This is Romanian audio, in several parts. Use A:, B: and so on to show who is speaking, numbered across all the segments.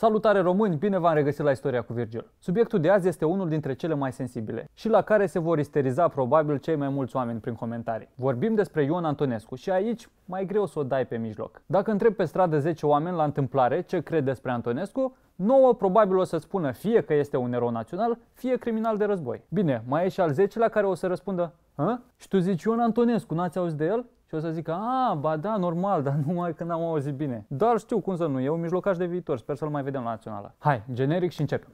A: Salutare români, bine v-am regăsit la Istoria cu Virgil. Subiectul de azi este unul dintre cele mai sensibile și la care se vor isteriza probabil cei mai mulți oameni prin comentarii. Vorbim despre Ion Antonescu și aici mai greu să o dai pe mijloc. Dacă întreb pe stradă 10 oameni la întâmplare ce cred despre Antonescu, 9 probabil o să spună fie că este un erou național, fie criminal de război. Bine, mai e și al 10-lea care o să răspundă Hă? Și tu zici Ion Antonescu, n-ați auzit de el? Și o să zică, a, ba da, normal, dar numai când am auzit bine. Dar știu cum să nu, e un mijlocaș de viitor, sper să-l mai vedem la națională. Hai, generic și începem.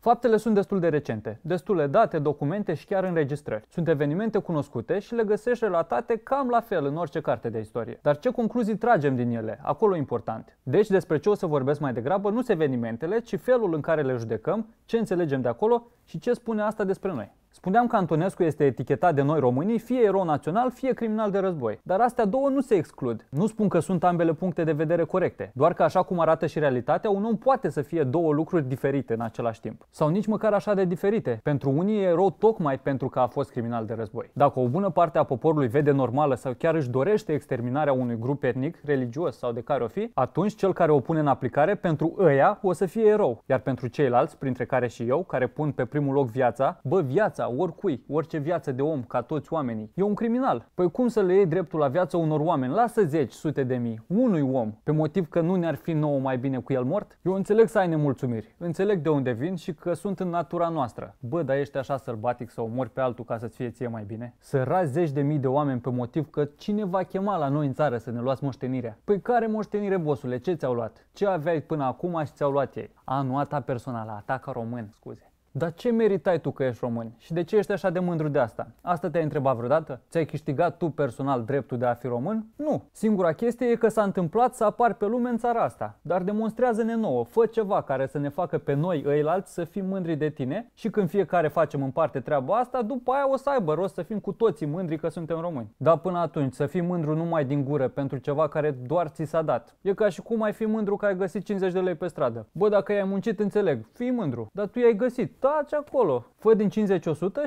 A: Faptele sunt destul de recente, destule date, documente și chiar înregistrări. Sunt evenimente cunoscute și le găsești relatate cam la fel în orice carte de istorie. Dar ce concluzii tragem din ele? Acolo important. Deci despre ce o să vorbesc mai degrabă nu sunt evenimentele, ci felul în care le judecăm, ce înțelegem de acolo și ce spune asta despre noi. Spuneam că Antonescu este etichetat de noi românii fie erou național, fie criminal de război. Dar astea două nu se exclud. Nu spun că sunt ambele puncte de vedere corecte, doar că așa cum arată și realitatea, un om poate să fie două lucruri diferite în același timp. Sau nici măcar așa de diferite. Pentru unii e erou tocmai pentru că a fost criminal de război. Dacă o bună parte a poporului vede normală sau chiar își dorește exterminarea unui grup etnic, religios sau de care o fi, atunci cel care o pune în aplicare pentru ăia o să fie erou. Iar pentru ceilalți, printre care și eu, care pun pe primul loc viața, bă, viața viața oricui, orice viață de om, ca toți oamenii, e un criminal. Păi cum să le iei dreptul la viață unor oameni? Lasă zeci, sute de mii, unui om, pe motiv că nu ne-ar fi nouă mai bine cu el mort? Eu înțeleg să ai nemulțumiri, înțeleg de unde vin și că sunt în natura noastră. Bă, dar ești așa sălbatic să omori pe altul ca să-ți fie ție mai bine? Să razi zeci de mii de oameni pe motiv că cine va chema la noi în țară să ne luați moștenirea? Păi care moștenire, bosule? Ce ți-au luat? Ce aveai până acum și ți-au luat ei? A, nu a ta personală, a ta ca român, scuze. Dar ce meritai tu că ești român? Și de ce ești așa de mândru de asta? Asta te-ai întrebat vreodată? Ți-ai câștigat tu personal dreptul de a fi român? Nu. Singura chestie e că s-a întâmplat să apar pe lume în țara asta. Dar demonstrează-ne nouă, fă ceva care să ne facă pe noi, ăilalți, să fim mândri de tine și când fiecare facem în parte treaba asta, după aia o să aibă rost să fim cu toții mândri că suntem români. Dar până atunci, să fii mândru numai din gură pentru ceva care doar ți s-a dat. E ca și cum ai fi mândru că ai găsit 50 de lei pe stradă. Bă, dacă ai muncit, înțeleg, fii mândru. Dar tu i-ai găsit, stați acolo. Fă din 50-100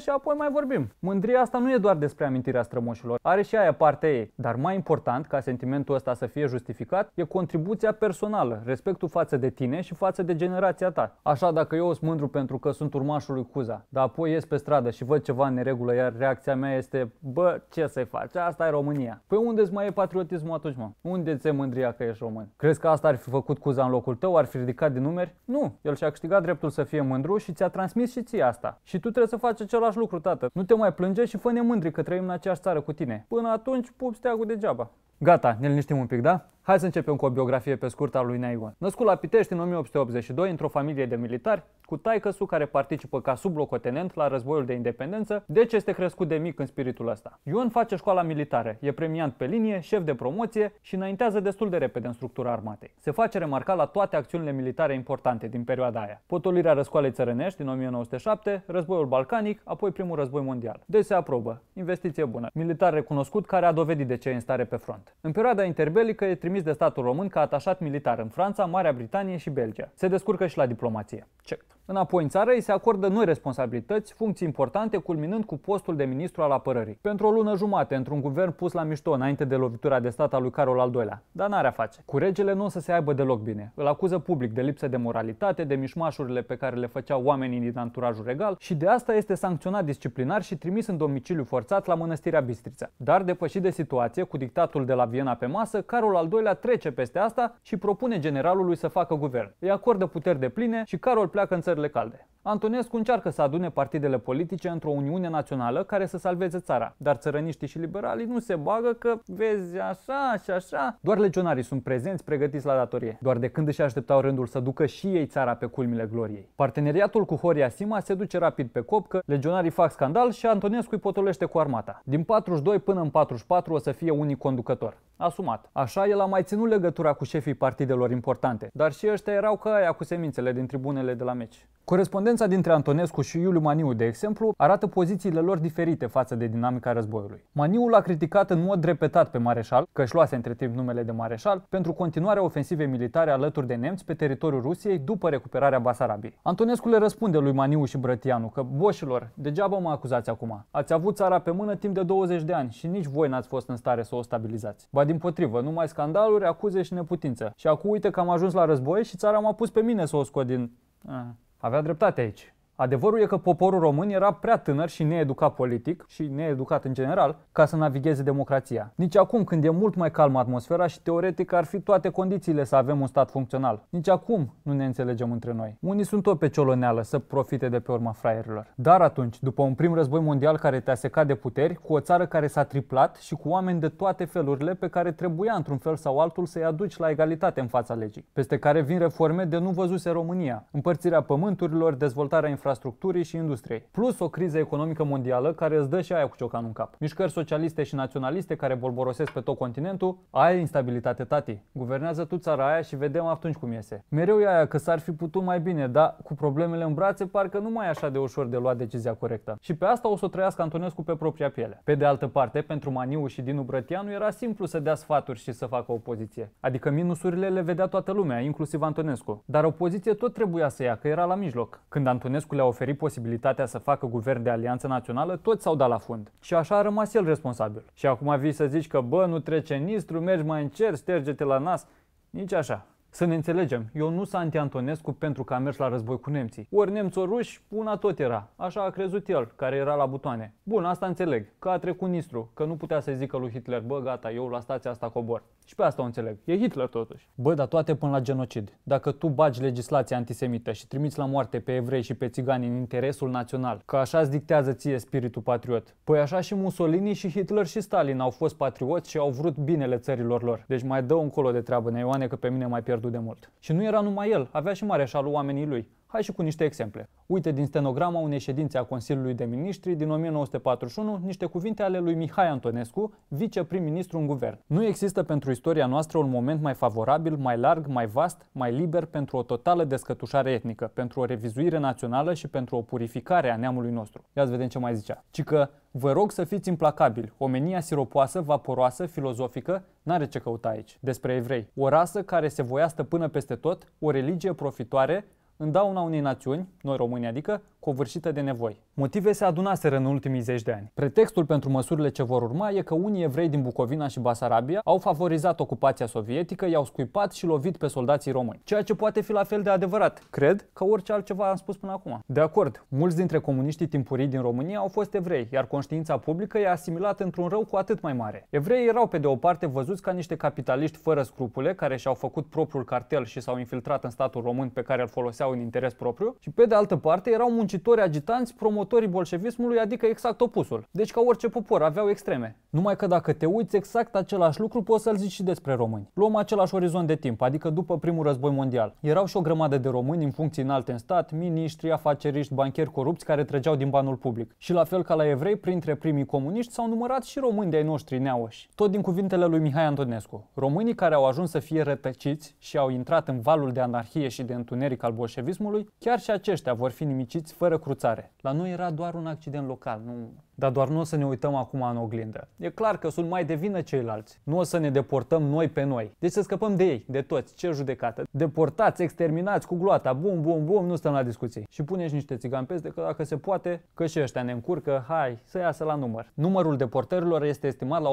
A: și apoi mai vorbim. Mândria asta nu e doar despre amintirea strămoșilor, are și aia parte, ei. Dar mai important, ca sentimentul ăsta să fie justificat, e contribuția personală, respectul față de tine și față de generația ta. Așa, dacă eu sunt mândru pentru că sunt urmașul lui Cuza, dar apoi ies pe stradă și văd ceva în neregulă, iar reacția mea este, bă, ce să-i faci, asta e România. Păi unde mai e patriotismul atunci, mă? Unde ți mândria că ești român? Crezi că asta ar fi făcut Cuza în locul tău, ar fi ridicat din numeri? Nu, el și-a câștigat dreptul să fie mândru și ți-a trans transmis și ție asta. Și tu trebuie să faci același lucru, tată. Nu te mai plânge și fă-ne mândri că trăim în aceeași țară cu tine. Până atunci, pup steagul degeaba. Gata, ne liniștim un pic, da? Hai să începem cu o biografie pe scurt a lui Naigon. Născut la Pitești în 1882 într-o familie de militari, cu taicăsu care participă ca sublocotenent la războiul de independență, deci este crescut de mic în spiritul ăsta. Ion face școala militară, e premiant pe linie, șef de promoție și înaintează destul de repede în structura armatei. Se face remarca la toate acțiunile militare importante din perioada aia. Potolirea răscoalei țărănești din 1907, războiul balcanic, apoi primul război mondial. Deci se aprobă. Investiție bună. Militar recunoscut care a dovedit de ce e în stare pe front. În perioada interbelică e trimis de statul român ca atașat militar în Franța, Marea Britanie și Belgia. Se descurcă și la diplomație. Check. Înapoi în țară îi se acordă noi responsabilități, funcții importante, culminând cu postul de ministru al apărării. Pentru o lună jumate, într-un guvern pus la mișto înainte de lovitura de stat a lui Carol al II-lea. Dar n-are face. Cu regele nu o să se aibă deloc bine. Îl acuză public de lipsă de moralitate, de mișmașurile pe care le făceau oamenii din anturajul regal și de asta este sancționat disciplinar și trimis în domiciliu forțat la mănăstirea Bistrița. Dar depășit de situație, cu dictatul de la Viena pe masă, Carol al II-lea trece peste asta și propune generalului să facă guvern. Îi acordă puteri de pline și Carol pleacă în țară answer निकाल दें Antonescu încearcă să adune partidele politice într-o uniune națională care să salveze țara, dar țărăniștii și liberalii nu se bagă că vezi așa și așa. Doar legionarii sunt prezenți pregătiți la datorie, doar de când își așteptau rândul să ducă și ei țara pe culmile gloriei. Parteneriatul cu Horia Sima se duce rapid pe cop că legionarii fac scandal și Antonescu îi potolește cu armata. Din 42 până în 44 o să fie unii conducător. Asumat. Așa el a mai ținut legătura cu șefii partidelor importante, dar și ăștia erau ca aia cu semințele din tribunele de la meci. Corespondent corespondența dintre Antonescu și Iuliu Maniu, de exemplu, arată pozițiile lor diferite față de dinamica războiului. Maniu l-a criticat în mod repetat pe Mareșal, că își luase între timp numele de Mareșal, pentru continuarea ofensivei militare alături de nemți pe teritoriul Rusiei după recuperarea Basarabiei. Antonescu le răspunde lui Maniu și Brătianu că, boșilor, degeaba mă acuzați acum. Ați avut țara pe mână timp de 20 de ani și nici voi n-ați fost în stare să o stabilizați. Ba din potrivă, numai scandaluri, acuze și neputință. Și acum uite că am ajuns la război și țara m-a pus pe mine să o scot din... Ah avea dreptate aici. Adevărul e că poporul român era prea tânăr și needucat politic și needucat în general ca să navigheze democrația. Nici acum, când e mult mai calmă atmosfera și teoretic ar fi toate condițiile să avem un stat funcțional. Nici acum nu ne înțelegem între noi. Unii sunt tot pe cioloneală să profite de pe urma fraierilor. Dar atunci, după un prim război mondial care te-a secat de puteri, cu o țară care s-a triplat și cu oameni de toate felurile pe care trebuia într-un fel sau altul să-i aduci la egalitate în fața legii, peste care vin reforme de nu văzuse România, împărțirea pământurilor, dezvoltarea infrastructurii infrastructurii și industriei. Plus o criză economică mondială care îți dă și aia cu ciocanul în cap. Mișcări socialiste și naționaliste care bolborosesc pe tot continentul, aia e instabilitate, tati. Guvernează tu țara aia și vedem atunci cum iese. Mereu e aia că s-ar fi putut mai bine, dar cu problemele în brațe parcă nu mai e așa de ușor de luat decizia corectă. Și pe asta o să o trăiască Antonescu pe propria piele. Pe de altă parte, pentru Maniu și Dinu Brătianu era simplu să dea sfaturi și să facă opoziție. Adică minusurile le vedea toată lumea, inclusiv Antonescu. Dar opoziție tot trebuia să ia, că era la mijloc. Când Antonescu Băsescu le-a oferit posibilitatea să facă guvern de alianță națională, toți s-au dat la fund. Și așa a rămas el responsabil. Și acum vii să zici că, bă, nu trece nistru, mergi mai încerc, șterge-te la nas. Nici așa. Să ne înțelegem, eu nu sunt anti-Antonescu pentru că a mers la război cu nemții. Ori nemți ori ruși, una tot era. Așa a crezut el, care era la butoane. Bun, asta înțeleg, că a trecut Nistru, că nu putea să zică lui Hitler, bă, gata, eu la stația asta cobor. Și pe asta o înțeleg. E Hitler totuși. Bă, dar toate până la genocid. Dacă tu bagi legislația antisemită și trimiți la moarte pe evrei și pe țigani în interesul național, că așa îți dictează ție spiritul patriot. Păi așa și Mussolini și Hitler și Stalin au fost patrioți și au vrut binele țărilor lor. Deci mai dă colo de treabă, Neioane, că pe mine mai pierd pierdut de mult. Și nu era numai el, avea și mareșalul oamenii lui. Hai și cu niște exemple. Uite din stenograma unei ședințe a Consiliului de Ministri din 1941 niște cuvinte ale lui Mihai Antonescu, viceprim-ministru în guvern. Nu există pentru istoria noastră un moment mai favorabil, mai larg, mai vast, mai liber pentru o totală descătușare etnică, pentru o revizuire națională și pentru o purificare a neamului nostru. Ia să vedem ce mai zicea. Ci că Vă rog să fiți implacabili. Omenia siropoasă, vaporoasă, filozofică, n-are ce căuta aici. Despre evrei. O rasă care se voia stăpână peste tot, o religie profitoare, în dauna unei națiuni, noi români adică, covârșită de nevoi. Motive se adunaseră în ultimii zeci de ani. Pretextul pentru măsurile ce vor urma e că unii evrei din Bucovina și Basarabia au favorizat ocupația sovietică, i-au scuipat și lovit pe soldații români. Ceea ce poate fi la fel de adevărat, cred, că orice altceva am spus până acum. De acord, mulți dintre comuniștii timpurii din România au fost evrei, iar conștiința publică i-a asimilat într-un rău cu atât mai mare. Evreii erau pe de o parte văzuți ca niște capitaliști fără scrupule care și-au făcut propriul cartel și s-au infiltrat în statul român pe care îl foloseau în interes propriu și pe de altă parte erau muncitori muncitori, agitanți, promotorii bolșevismului, adică exact opusul. Deci ca orice popor, aveau extreme. Numai că dacă te uiți exact același lucru, poți să-l zici și despre români. Luăm același orizont de timp, adică după primul război mondial. Erau și o grămadă de români în funcții înalte în stat, miniștri, afaceriști, bancheri corupți care trăgeau din banul public. Și la fel ca la evrei, printre primii comuniști s-au numărat și români de ai noștri neauși. Tot din cuvintele lui Mihai Antonescu. Românii care au ajuns să fie rătăciți și au intrat în valul de anarhie și de întuneric al bolșevismului, chiar și aceștia vor fi nimiciți fără cruțare. La noi era doar un accident local, nu dar doar nu o să ne uităm acum în oglindă. E clar că sunt mai de ceilalți. Nu o să ne deportăm noi pe noi. Deci să scăpăm de ei, de toți. Ce judecată? Deportați, exterminați cu gloata, bum, bum, bum, nu stăm la discuții. Și puneți niște țigani peste că dacă se poate, că și ăștia ne încurcă, hai, să iasă la număr. Numărul deportărilor este estimat la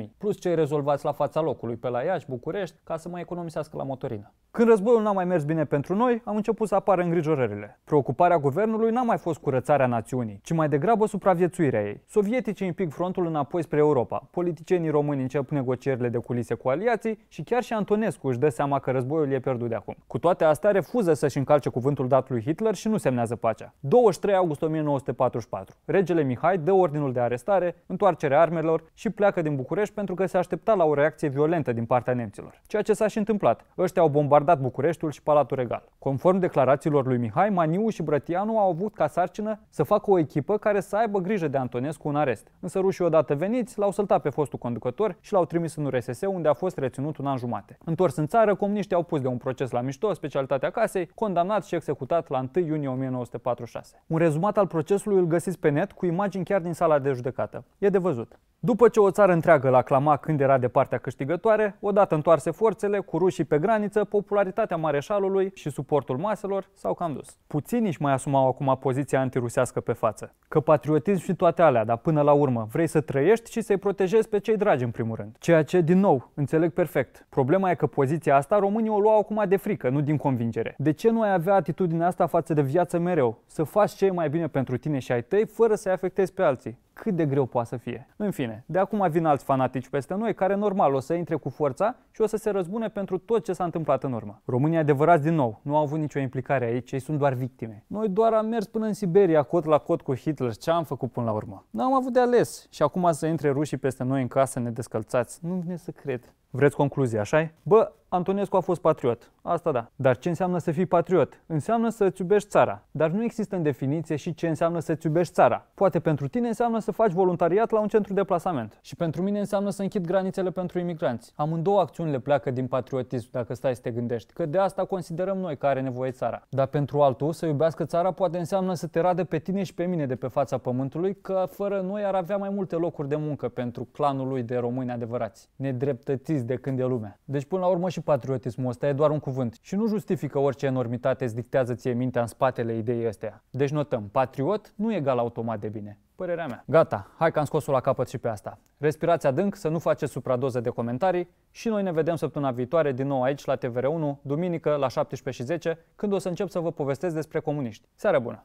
A: 150.000, plus cei rezolvați la fața locului, pe la Iași, București, ca să mai economisească la motorină. Când războiul n-a mai mers bine pentru noi, am început să apară îngrijorările. Preocuparea guvernului n-a mai fost curățarea națiunii, ci mai degrabă supraviețuirea supraviețuirea ei. Sovieticii împing frontul înapoi spre Europa, politicienii români încep negocierile de culise cu aliații și chiar și Antonescu își dă seama că războiul e pierdut de acum. Cu toate astea, refuză să-și încalce cuvântul dat lui Hitler și nu semnează pacea. 23 august 1944. Regele Mihai dă ordinul de arestare, întoarcere armelor și pleacă din București pentru că se aștepta la o reacție violentă din partea nemților. Ceea ce s-a și întâmplat. Ăștia au bombardat Bucureștiul și Palatul Regal. Conform declarațiilor lui Mihai, Maniu și Brătianu au avut ca sarcină să facă o echipă care să aibă grijă avantaje de Antonescu în arest. Însă rușii odată veniți l-au săltat pe fostul conducător și l-au trimis în URSS unde a fost reținut un an jumate. Întors în țară, comuniștii au pus de un proces la mișto specialitatea casei, condamnat și executat la 1 iunie 1946. Un rezumat al procesului îl găsiți pe net cu imagini chiar din sala de judecată. E de văzut. După ce o țară întreagă l-a clama când era de partea câștigătoare, odată întoarse forțele, cu rușii pe graniță, popularitatea mareșalului și suportul maselor s-au cam dus. Puțini își mai asumau acum poziția antirusească pe față. Că patriotism și toate alea, dar până la urmă vrei să trăiești și să-i protejezi pe cei dragi în primul rând. Ceea ce, din nou, înțeleg perfect. Problema e că poziția asta românii o luau acum de frică, nu din convingere. De ce nu ai avea atitudinea asta față de viață mereu? Să faci ce e mai bine pentru tine și ai tăi fără să-i afectezi pe alții cât de greu poate să fie. În fine, de acum vin alți fanatici peste noi care normal o să intre cu forța și o să se răzbune pentru tot ce s-a întâmplat în urmă. România adevărați din nou, nu au avut nicio implicare aici, ei sunt doar victime. Noi doar am mers până în Siberia cot la cot cu Hitler, ce am făcut până la urmă? N-am avut de ales și acum să intre rușii peste noi în casă ne descălțați. Nu vine să cred. Vreți concluzia, așa -i? Bă, Antonescu a fost patriot, asta da. Dar ce înseamnă să fii patriot? Înseamnă să îți iubești țara. Dar nu există în definiție și ce înseamnă să îți iubești țara. Poate pentru tine înseamnă să faci voluntariat la un centru de plasament. Și pentru mine înseamnă să închid granițele pentru imigranți. Amândouă acțiuni le pleacă din patriotism, dacă stai să te gândești, că de asta considerăm noi că are nevoie țara. Dar pentru altul, să iubească țara poate înseamnă să te radă pe tine și pe mine de pe fața pământului, că fără noi ar avea mai multe locuri de muncă pentru clanul lui de români adevărați, nedreptățiți de când e lumea. Deci până la urmă și patriotismul ăsta e doar un cuvânt și nu justifică orice enormitate îți dictează ție mintea în spatele ideii astea. Deci notăm, patriot nu e egal automat de bine. Părerea mea. Gata, hai că am scos-o la capăt și pe asta. Respirați adânc, să nu faceți supradoză de comentarii și noi ne vedem săptămâna viitoare din nou aici la TVR1, duminică la 17.10, și când o să încep să vă povestesc despre comuniști. Seară bună!